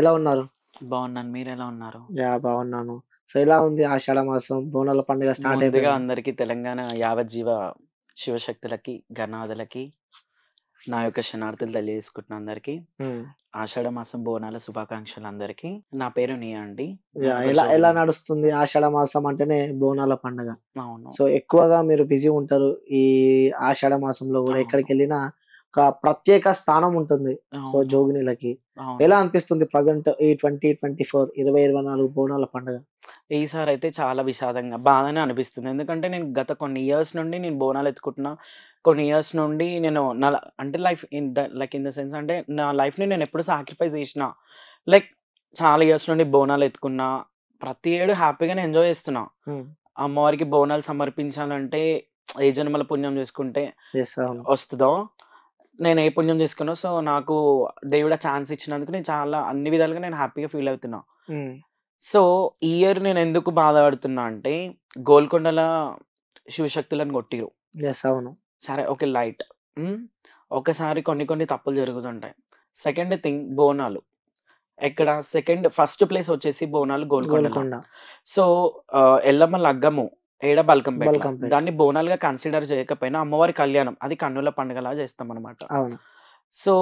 ఎలా ఉన్నారు? బాగున్నాను. మీరు ఎలా ఉన్నారు? యా బాగున్నాను. సో ఎలా ఉంది ఆషాఢ మాసం? బోనాల పండుగ స్టార్ట్ ముందుగా అందరికీ తెలంగాణ యావజ్జీవ శివశక్తులకి, గణనాథులకి నా యొక్క క్షణార్థులు తెలియజేసుకుంటున్నా అందరికీ. ఆషాఢ మాసం బోనాల శుభాకాంక్షలు అందరికి నా పేరు నియా అండి. ఎలా ఎలా నడుస్తుంది? ఆషాఢ మాసం అంటేనే బోనాల పండుగ. అవును. సో ఎక్కువగా మీరు బిజీ ఉంటారు. ఈ ఆషాఢ మాసంలో కూడా ఎక్కడికి ఎక్కడికెళ్ళినా ఒక ప్రత్యేక స్థానం ఉంటుంది సో జోగినీలకి ఎలా అనిపిస్తుంది ప్రజెంట్ ఈ ట్వంటీ ట్వంటీ ఫోర్ ఇరవై ఇరవై నాలుగు బోనాల పండుగ ఈసారి అయితే చాలా విషాదంగా బాగానే అనిపిస్తుంది ఎందుకంటే నేను గత కొన్ని ఇయర్స్ నుండి నేను బోనాలు ఎత్తుకుంటున్నా కొన్ని ఇయర్స్ నుండి నేను నా అంటే life in the like in the sense అంటే నా లైఫ్ని నేను ఎప్పుడు సాక్రిఫైస్ చేసిన లైక్ చాలా ఇయర్స్ నుండి బోనాలు ఎత్తుకున్నా ప్రతి ఏడు హ్యాపీగానే ఎంజాయ్ చేస్తున్నా అమ్మవారికి బోనాలు సమర్పించాలంటే ఏ జన్మల పుణ్యం చేసుకుంటే వస్తుందో నేను నైపుణ్యం తీసుకున్నా సో నాకు దేవుడు ఛాన్స్ ఇచ్చినందుకు నేను చాలా అన్ని విధాలుగా నేను హ్యాపీగా ఫీల్ అవుతున్నా సో ఈ ఇయర్ నేను ఎందుకు బాధపడుతున్నా అంటే గోల్కొండల శివశక్తులను కొట్టిరు అవును సరే ఓకే లైట్ ఒకసారి కొన్ని కొన్ని తప్పులు జరుగుతుంటాయి సెకండ్ థింగ్ బోనాలు ఎక్కడ సెకండ్ ఫస్ట్ ప్లేస్ వచ్చేసి బోనాలు గోల్కొండ సో ఎల్లమ్మ లగ్గము ఏడ బల్కం దాన్ని బోనాలు గా కన్సిడర్ చేయకపోయినా అమ్మవారి కళ్యాణం అది కన్నుల పండుగలా చేస్తాం అనమాట సో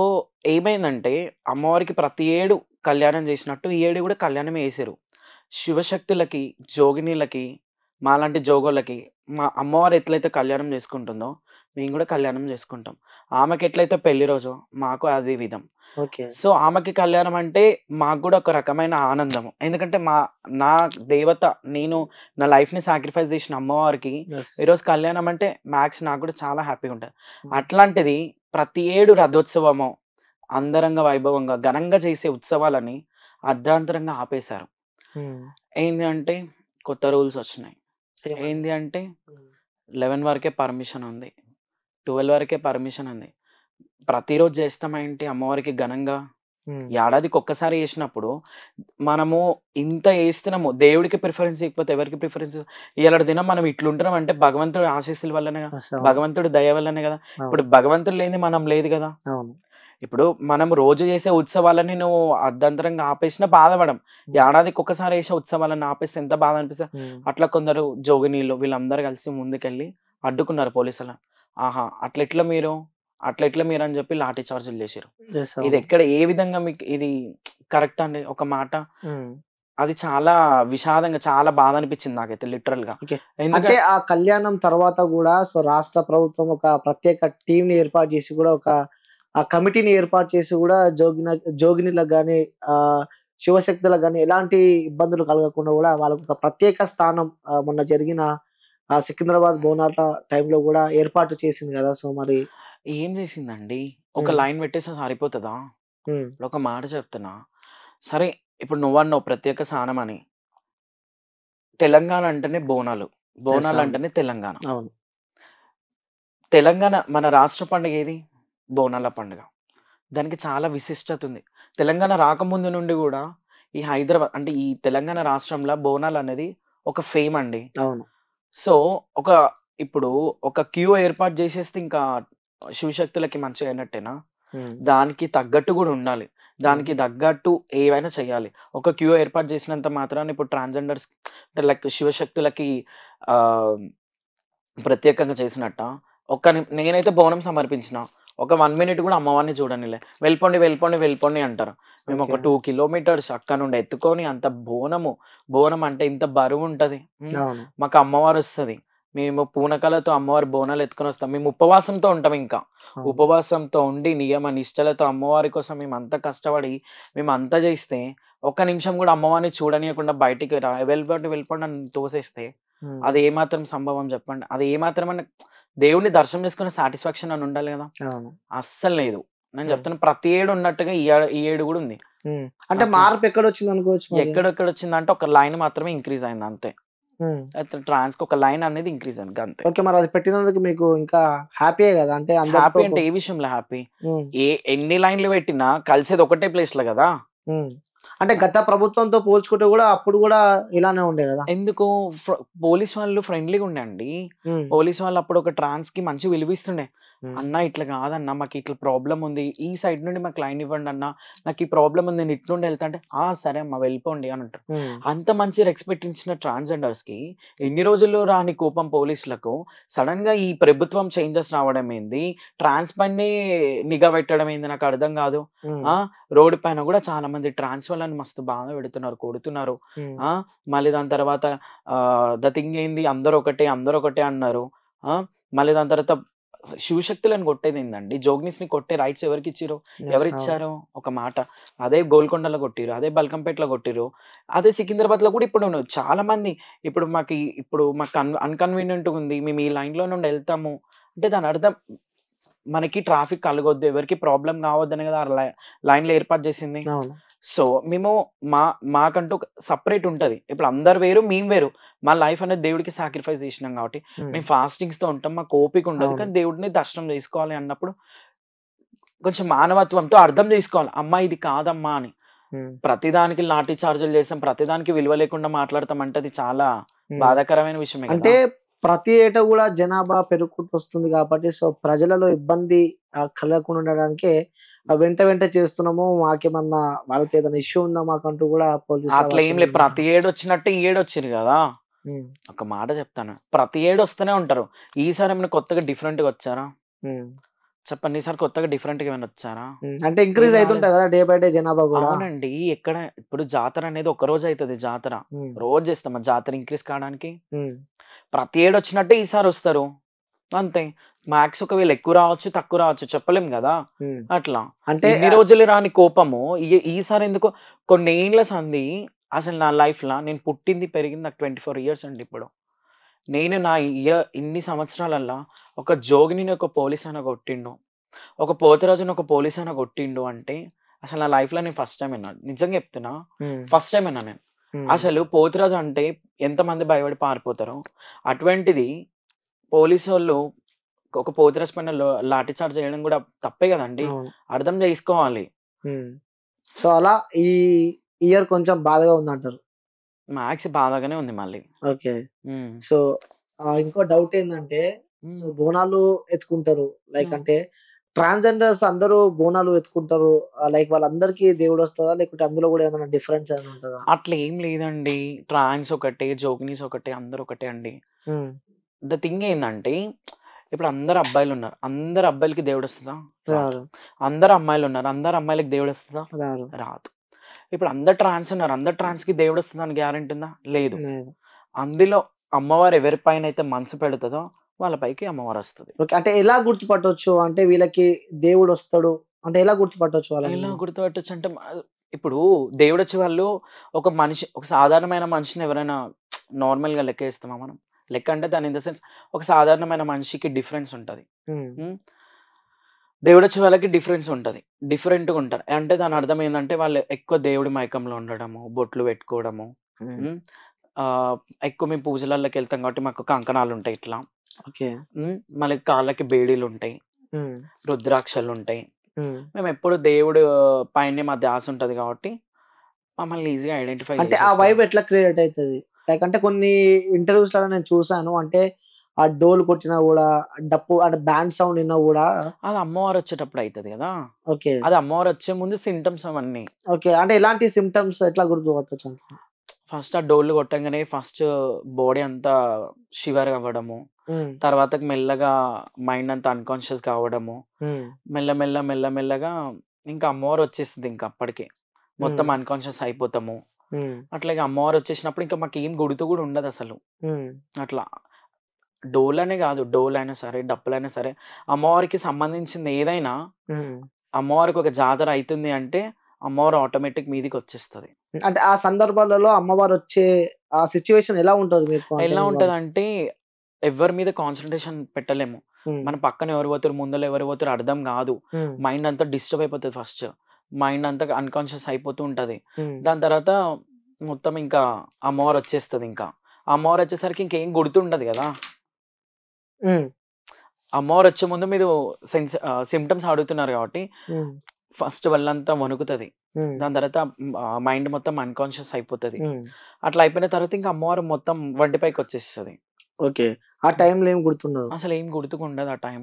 ఏమైందంటే అమ్మవారికి ప్రతి ఏడు కళ్యాణం చేసినట్టు ఈ ఏడు కూడా కళ్యాణం వేసారు శివశక్తులకి జోగినీలకి మాలాంటి జోగులకి మా అమ్మవారు ఎట్లయితే కళ్యాణం చేసుకుంటుందో మేము కూడా కళ్యాణం చేసుకుంటాం ఆమెకి ఎట్లయితే పెళ్లి రోజు మాకు అది విధం సో ఆమెకి కళ్యాణం అంటే మాకు కూడా ఒక రకమైన ఆనందం ఎందుకంటే మా నా దేవత నేను నా లైఫ్ ని సాక్రిఫైస్ చేసిన అమ్మవారికి ఈరోజు కళ్యాణం అంటే మ్యాక్స్ నాకు కూడా చాలా హ్యాపీగా ఉంటుంది అట్లాంటిది ప్రతి ఏడు రథోత్సవము అందరంగ వైభవంగా ఘనంగా చేసే ఉత్సవాలని అర్ధాంతరంగా ఆపేశారు ఏంది అంటే కొత్త రూల్స్ వచ్చినాయి ఏంది అంటే లెవెన్ వరకే పర్మిషన్ ఉంది ట్వెల్వ్ వరకే పర్మిషన్ అంది ప్రతిరోజు ఏంటి అమ్మవారికి ఘనంగా ఏడాదికి ఒక్కసారి వేసినప్పుడు మనము ఇంత వేస్తున్నాము దేవుడికి ప్రిఫరెన్స్ ఇకపోతే ఎవరికి ప్రిఫరెన్స్ ఇలాంటి దినం మనం ఇట్లుంటున్నాం అంటే భగవంతుడు ఆశీస్సుల వల్లనే కదా భగవంతుడు దయ వల్లనే కదా ఇప్పుడు భగవంతుడు లేని మనం లేదు కదా ఇప్పుడు మనం రోజు చేసే ఉత్సవాలని నువ్వు అర్ధంతరంగా ఆపేసినా బాధపడం ఏడాదికి ఒక్కసారి వేసే ఉత్సవాలను ఆపేస్తే ఎంత బాధ అనిపిస్తుంది అట్లా కొందరు జోగినీళ్ళు వీళ్ళందరూ కలిసి ముందుకెళ్ళి అడ్డుకున్నారు పోలీసులను ఆహా అట్లెట్లా మీరు అట్లెట్లా మీరు అని చెప్పి లాఠీ చార్జీలు చేశారు ఇది ఎక్కడ ఏ విధంగా మీకు ఇది కరెక్ట్ అండి ఒక మాట అది చాలా విషాదంగా చాలా బాధ అనిపించింది నాకైతే లిటరల్ గా ఎందుకంటే ఆ కళ్యాణం తర్వాత కూడా సో రాష్ట్ర ప్రభుత్వం ఒక ప్రత్యేక టీం ని ఏర్పాటు చేసి కూడా ఒక ఆ కమిటీని ఏర్పాటు చేసి కూడా జోగిన జోగినిలకు కానీ ఆ శివశక్తులకు కానీ ఎలాంటి ఇబ్బందులు కలగకుండా కూడా వాళ్ళకు ఒక ప్రత్యేక స్థానం మొన్న జరిగిన ఆ సికింద్రాబాద్ బోనాల టైంలో కూడా ఏర్పాటు చేసింది కదా సో మరి ఏం చేసిందండి ఒక లైన్ పెట్టేసి సరిపోతుందా ఒక మాట చెప్తున్నా సరే ఇప్పుడు నువ్వు అన్నావు ప్రత్యేక స్థానం అని తెలంగాణ అంటేనే బోనాలు బోనాలు అంటేనే తెలంగాణ అవును తెలంగాణ మన రాష్ట్ర పండుగ ఏది బోనాల పండుగ దానికి చాలా విశిష్టత ఉంది తెలంగాణ రాకముందు నుండి కూడా ఈ హైదరాబాద్ అంటే ఈ తెలంగాణ రాష్ట్రంలో బోనాలు అనేది ఒక ఫేమ్ అండి అవును సో ఒక ఇప్పుడు ఒక క్యూ ఏర్పాటు చేసేస్తే ఇంకా శివశక్తులకి మంచిగా అయినట్టేనా దానికి తగ్గట్టు కూడా ఉండాలి దానికి తగ్గట్టు ఏవైనా చేయాలి ఒక క్యూ ఏర్పాటు చేసినంత మాత్రాన్ని ఇప్పుడు ట్రాన్స్జెండర్స్ అంటే లైక్ శివశక్తులకి ఆ, ప్రత్యేకంగా చేసినట్ట ఒక నేనైతే బోనం సమర్పించిన ఒక వన్ మినిట్ కూడా అమ్మవారిని చూడనిలే వెళ్ళిపోండి వెళ్ళిపోండి వెళ్ళిపోండి అంటారు మేము ఒక టూ కిలోమీటర్స్ అక్కడ నుండి ఎత్తుకొని అంత బోనము బోనం అంటే ఇంత బరువు ఉంటది మాకు అమ్మవారు వస్తుంది మేము పూనకాలతో అమ్మవారి బోనాలు ఎత్తుకొని వస్తాం మేము ఉపవాసంతో ఉంటాం ఇంకా ఉపవాసంతో ఉండి నియమ నిష్టలతో అమ్మవారి కోసం మేము అంత కష్టపడి మేము అంతా చేస్తే ఒక్క నిమిషం కూడా అమ్మవారిని చూడనీయకుండా బయటికి వెళ్ళిపోయి వెళ్ళిపోండి తోసేస్తే అది ఏమాత్రం సంభవం చెప్పండి అది ఏమాత్రం అని దేవుడిని దర్శనం చేసుకునే సాటిస్ఫాక్షన్ అని ఉండాలి కదా అస్సలు లేదు నేను చెప్తాను ప్రతి ఏడు ఉన్నట్టుగా ఈ ఏడు కూడా ఉంది అంటే మార్పు ఎక్కడ వచ్చింది అనుకోవచ్చు ఎక్కడెక్కడ వచ్చింది అంటే ఒక లైన్ మాత్రమే ఇంక్రీజ్ అయింది అంతే అయితే ట్రాన్స్ ఒక లైన్ అనేది ఇంక్రీజ్ అయింది అంతే ఓకే మరి అది పెట్టినందుకు మీకు ఇంకా హ్యాపీయే కదా అంటే హ్యాపీ అంటే ఏ విషయంలో హ్యాపీ ఏ ఎన్ని లైన్లు పెట్టినా కలిసేది ఒకటే ప్లేస్ లో కదా అంటే గత ప్రభుత్వంతో పోల్చుకుంటే కూడా అప్పుడు కూడా ఇలానే ఉండే కదా ఎందుకు పోలీస్ వాళ్ళు ఫ్రెండ్లీగా అండి పోలీస్ వాళ్ళు అప్పుడు ఒక ట్రాన్స్ కి మంచి విలువిస్తుండే అన్న ఇట్లా కాదన్నా మాకు ఇట్లా ప్రాబ్లం ఉంది ఈ సైడ్ నుండి మాకు లైన్ ఇవ్వండి అన్న నాకు ఈ ప్రాబ్లం ఉంది నేను ఇట్లుండి వెళ్తా అంటే ఆ సరే అమ్మా వెళ్ళిపోండి అని అంటారు అంత మంచి రెస్పెక్ట్ ఇచ్చిన ట్రాన్స్జెండర్స్ కి ఎన్ని రోజులు రాని కోపం పోలీసులకు సడన్ గా ఈ ప్రభుత్వం చేంజెస్ రావడం ఏంది ట్రాన్స్ పని నిఘా పెట్టడం ఏంది నాకు అర్థం కాదు ఆ రోడ్డు పైన కూడా చాలా మంది ట్రాన్స్ వాళ్ళని మస్తు బాగా పెడుతున్నారు కొడుతున్నారు ఆ మళ్ళీ దాని తర్వాత ద థింగ్ ఏంది అందరు ఒకటే అందరు ఒకటే అన్నారు మళ్ళీ దాని తర్వాత శివశక్తులను కొట్టేది ఏంటండి జోగ్నిస్ ని కొట్టే రైట్స్ ఎవరికి ఇచ్చారు ఎవరిచ్చారు ఒక మాట అదే గోల్కొండలో కొట్టిరు అదే బల్కంపేటలో కొట్టిరు అదే సికింద్రాబాద్ లో కూడా ఇప్పుడు చాలా మంది ఇప్పుడు మాకు ఇప్పుడు మాకు అన్కన్వీనియంట్ ఉంది మేము ఈ లైన్ లో నుండి వెళ్తాము అంటే దాని అర్థం మనకి ట్రాఫిక్ కలగొద్దు ఎవరికి ప్రాబ్లం అని కదా లైన్ లో ఏర్పాటు చేసింది సో మేము మా మాకంటూ సపరేట్ ఉంటుంది ఇప్పుడు అందరు వేరు మేము వేరు మా లైఫ్ అనేది దేవుడికి సాక్రిఫైస్ చేసినాం కాబట్టి మేము ఫాస్టింగ్స్ తో ఉంటాం మాకు ఓపిక ఉండదు కానీ దేవుడిని దర్శనం చేసుకోవాలి అన్నప్పుడు కొంచెం మానవత్వంతో అర్థం చేసుకోవాలి అమ్మ ఇది కాదమ్మా అని ప్రతిదానికి లాఠీ చార్జీలు చేసాం ప్రతిదానికి విలువ లేకుండా మాట్లాడతాం అంటే అది చాలా బాధాకరమైన విషయం అంటే ప్రతి ఏటా కూడా జనాభా పెరుగుకుంటూ వస్తుంది కాబట్టి సో ప్రజలలో ఇబ్బంది కలగకుండా ఉండడానికి వెంట వెంట చేస్తున్నాము మాకేమన్నా వాళ్ళకి ఏదైనా ఇష్యూ ఉందా మాకంటూ కూడా అట్లా ఏం లేదు ప్రతి ఏడు వచ్చినట్టు ఈ ఏడు వచ్చింది కదా ఒక మాట చెప్తాను ప్రతి ఏడు వస్తూనే ఉంటారు ఈసారి ఏమైనా కొత్తగా డిఫరెంట్ గా వచ్చారా చెప్పండి సార్ కొత్తగా డిఫరెంట్ గా ఏమైనా వచ్చారా అంటే ఇంక్రీజ్ అవుతుంటాయి కదా డే బై డే జనాభా కూడా అవునండి ఎక్కడ ఇప్పుడు జాతర అనేది ఒక రోజు అవుతుంది జాతర రోజు చేస్తాం జాతర ఇంక్రీజ్ కావడానికి ప్రతి ఏడు వచ్చినట్టే ఈసారి వస్తారు అంతే మ్యాక్స్ ఒకవేళ ఎక్కువ రావచ్చు తక్కువ రావచ్చు చెప్పలేం కదా అట్లా అంటే ఎన్ని రోజులు రాని కోపము ఈసారి ఎందుకు కొన్ని ఏళ్ళ సంది అసలు నా లైఫ్ లా నేను పుట్టింది పెరిగింది నాకు ట్వంటీ ఫోర్ ఇయర్స్ అండి ఇప్పుడు నేను నా ఇయర్ ఇన్ని సంవత్సరాలల్లా ఒక జోగిని ఒక పోలీస్ అయినా కొట్టిండు ఒక పోతరాజుని ఒక పోలీస్ అయినా కొట్టిండు అంటే అసలు నా లో నేను ఫస్ట్ టైం విన్నాను నిజంగా చెప్తున్నా ఫస్ట్ టైం విన్నా నేను అసలు పోతురాజు అంటే ఎంతమంది భయపడి పారిపోతారు అటువంటిది పోలీసు వాళ్ళు ఒక పోతురాజు పైన లాఠీ చార్జ్ చేయడం కూడా తప్పే కదండి అర్థం చేసుకోవాలి సో అలా ఈ ఇయర్ కొంచెం బాధగా ఉందంటారు మ్యాథ్స్ బాగానే ఉంది మళ్ళీ ఓకే సో ఇంకో డౌట్ ఏంటంటే సో బోనాలు ఎత్తుకుంటారు లైక్ అంటే ట్రాన్స్జెండర్స్ అందరూ బోనాలు ఎత్తుకుంటారు లైక్ వాళ్ళందరికీ దేవుడు వస్తుందా లేకుంటే అందులో కూడా ఏమైనా డిఫరెన్స్ ఏమైనా ఉంటుందా అట్లా ఏం లేదండి ట్రాన్స్ ఒకటే జోగినీస్ ఒకటే అందరు ఒకటే అండి ద థింగ్ ఏంటంటే ఇప్పుడు అందరు అబ్బాయిలు ఉన్నారు అందరు అబ్బాయిలకి దేవుడు వస్తుందా అందరు అమ్మాయిలు ఉన్నారు అందరు అమ్మాయిలకి దేవుడు వస్తుందా రాదు ఇప్పుడు అందరు ట్రాన్స్ ఉన్నారు అందరు కి దేవుడు వస్తుందని గ్యారంటీ ఉందా లేదు అందులో అమ్మవారు ఎవరి పైన అయితే మనసు పెడుతుందో వాళ్ళపైకి అమ్మవారు వస్తుంది అంటే ఎలా గుర్తుపట్టవచ్చు అంటే వీళ్ళకి దేవుడు వస్తాడు అంటే ఎలా గుర్తుపట్టవచ్చు వాళ్ళు ఎలా గుర్తుపట్టవచ్చు అంటే ఇప్పుడు దేవుడు వచ్చే వాళ్ళు ఒక మనిషి ఒక సాధారణమైన మనిషిని ఎవరైనా నార్మల్ గా లెక్క వేస్తామా మనం లెక్క అంటే దాని ఇన్ ద సెన్స్ ఒక సాధారణమైన మనిషికి డిఫరెన్స్ ఉంటుంది దేవుడొచ్చే వాళ్ళకి డిఫరెన్స్ ఉంటుంది డిఫరెంట్గా ఉంటారు అంటే దాని అర్థం ఏంటంటే వాళ్ళు ఎక్కువ దేవుడి మైకంలో ఉండడము బొట్లు పెట్టుకోవడము ఎక్కువ మేము పూజలలోకి వెళ్తాం కాబట్టి మాకు కంకణాలు ఉంటాయి ఇట్లా ఓకే మళ్ళీ కాళ్ళకి బేడీలు ఉంటాయి రుద్రాక్షలు ఉంటాయి మేము ఎప్పుడు దేవుడు పైన మా ధ్యాస ఉంటుంది కాబట్టి మమ్మల్ని ఈజీగా ఐడెంటిఫై అంటే ఆ వైబ్ ఎట్లా క్రియేట్ అవుతుంది లేకంటే కొన్ని ఇంటర్వ్యూస్ లో నేను చూసాను అంటే ఆ డోల్ కొట్టినా కూడా డప్పు అంటే బ్యాండ్ సౌండ్ విన్నా కూడా అది అమ్మవారు వచ్చేటప్పుడు అవుతుంది కదా ఓకే అది అమ్మవారు వచ్చే ముందు సిమ్టమ్స్ అవన్నీ ఓకే అంటే ఎలాంటి సిమ్టమ్స్ ఎట్లా కొట్టచ్చు ఫస్ట్ ఆ డోల్ కొట్టంగానే ఫస్ట్ బాడీ అంతా షివర్ అవ్వడము తర్వాత మెల్లగా మైండ్ అంతా అన్కాన్షియస్ కావడము మెల్లమెల్ల మెల్లమెల్లగా ఇంకా అమ్మవారు వచ్చేస్తుంది ఇంకా అప్పటికే మొత్తం అన్కాన్షియస్ అయిపోతాము అట్లాగే అమ్మవారు వచ్చేసినప్పుడు ఇంకా మాకు ఏం గుడితో కూడా ఉండదు అసలు అట్లా డోల్ అనే కాదు డోల్ అయినా సరే డప్పులైనా సరే అమ్మవారికి సంబంధించింది ఏదైనా అమ్మవారికి ఒక జాతర అవుతుంది అంటే అమ్మవారు ఆటోమేటిక్ మీదకి వచ్చేస్తుంది అంటే ఆ సందర్భాలలో అమ్మవారు వచ్చే ఆ సిచ్యువేషన్ ఎలా ఉంటుంది ఎలా ఉంటుంది అంటే ఎవరి మీద కాన్సన్ట్రేషన్ పెట్టలేము మన పక్కన ఎవరు పోతారు ముందర ఎవరు పోతారు అర్థం కాదు మైండ్ అంతా డిస్టర్బ్ అయిపోతుంది ఫస్ట్ మైండ్ అంతా అన్కాన్షియస్ అయిపోతూ ఉంటది దాని తర్వాత మొత్తం ఇంకా అమ్మవారు వచ్చేస్తుంది ఇంకా అమ్మవారు వచ్చేసరికి ఇంకేం గుర్తుండదు కదా అమ్మవారు వచ్చే ముందు మీరు సెన్స్ సిమ్టమ్స్ అడుగుతున్నారు కాబట్టి ఫస్ట్ వాళ్ళంతా వణుకుతుంది దాని తర్వాత మైండ్ మొత్తం అన్కాన్షియస్ అయిపోతుంది అట్లా అయిపోయిన తర్వాత ఇంకా అమ్మవారు మొత్తం వంటిపైకి వచ్చేస్తుంది ఓకే ఆ టైంలో ఏం గుర్తున్నది అసలు ఏం గుర్తుకుండదు ఆ టైం